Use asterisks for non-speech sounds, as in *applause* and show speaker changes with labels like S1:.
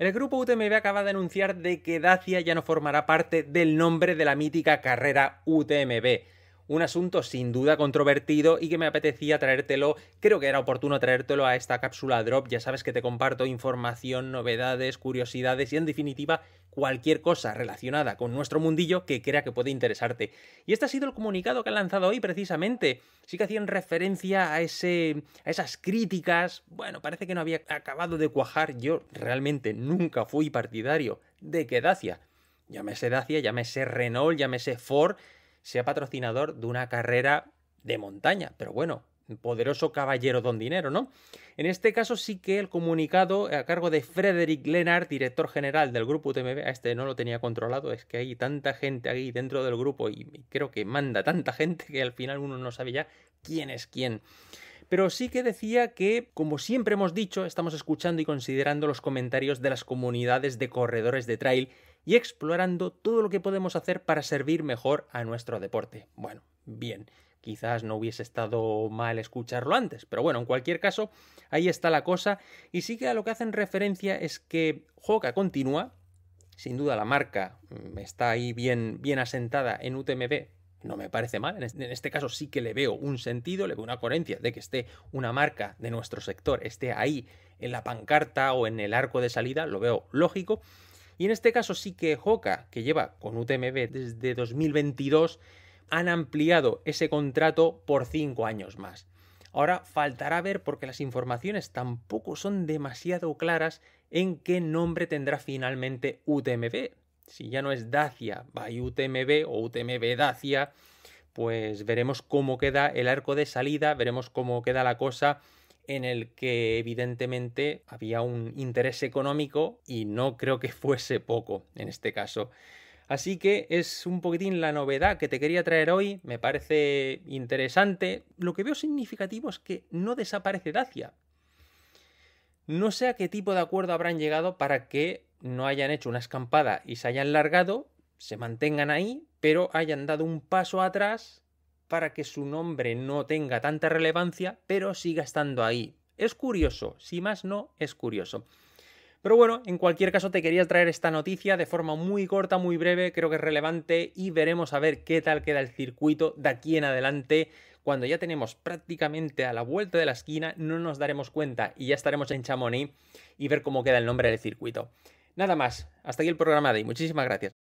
S1: El grupo UTMB acaba de anunciar de que Dacia ya no formará parte del nombre de la mítica carrera UTMB un asunto sin duda controvertido y que me apetecía traértelo, creo que era oportuno traértelo a esta cápsula drop, ya sabes que te comparto información, novedades, curiosidades y en definitiva cualquier cosa relacionada con nuestro mundillo que crea que puede interesarte. Y este ha sido el comunicado que han lanzado hoy precisamente. Sí que hacían referencia a, ese, a esas críticas. Bueno, parece que no había acabado de cuajar. Yo realmente nunca fui partidario de que Dacia, llámese Dacia, llámese Renault, llámese Ford, sea patrocinador de una carrera de montaña. Pero bueno, poderoso caballero don dinero, ¿no? En este caso sí que el comunicado a cargo de Frederick Lennart, director general del grupo UTMB, a este no lo tenía controlado, es que hay tanta gente ahí dentro del grupo y creo que manda tanta gente que al final uno no sabe ya quién es quién pero sí que decía que, como siempre hemos dicho, estamos escuchando y considerando los comentarios de las comunidades de corredores de trail y explorando todo lo que podemos hacer para servir mejor a nuestro deporte. Bueno, bien, quizás no hubiese estado mal escucharlo antes, pero bueno, en cualquier caso, ahí está la cosa y sí que a lo que hacen referencia es que joca continúa, sin duda la marca mm, está ahí bien, bien asentada en UTMB no me parece mal. En este caso sí que le veo un sentido, le veo una coherencia de que esté una marca de nuestro sector, esté ahí en la pancarta o en el arco de salida, lo veo lógico. Y en este caso sí que Hoka, que lleva con UTMB desde 2022, han ampliado ese contrato por cinco años más. Ahora faltará ver porque las informaciones tampoco son demasiado claras en qué nombre tendrá finalmente UTMB si ya no es Dacia by UTMB o UTMB Dacia, pues veremos cómo queda el arco de salida, veremos cómo queda la cosa en el que evidentemente había un interés económico y no creo que *laughs* fuese poco en este caso. Así que es un poquitín la novedad que te quería traer hoy, me parece interesante. Lo que veo significativo es que no desaparece Dacia. No sé a qué tipo de acuerdo habrán llegado para que no hayan hecho una escampada y se hayan largado, se mantengan ahí, pero hayan dado un paso atrás para que su nombre no tenga tanta relevancia, pero siga estando ahí. Es curioso, si más no, es curioso. Pero bueno, en cualquier caso te quería traer esta noticia de forma muy corta, muy breve, creo que es relevante y veremos a ver qué tal queda el circuito de aquí en adelante. Cuando ya tenemos prácticamente a la vuelta de la esquina, no nos daremos cuenta y ya estaremos en Chamonix y ver cómo queda el nombre del circuito. Nada más, hasta aquí el programa de hoy. Muchísimas gracias.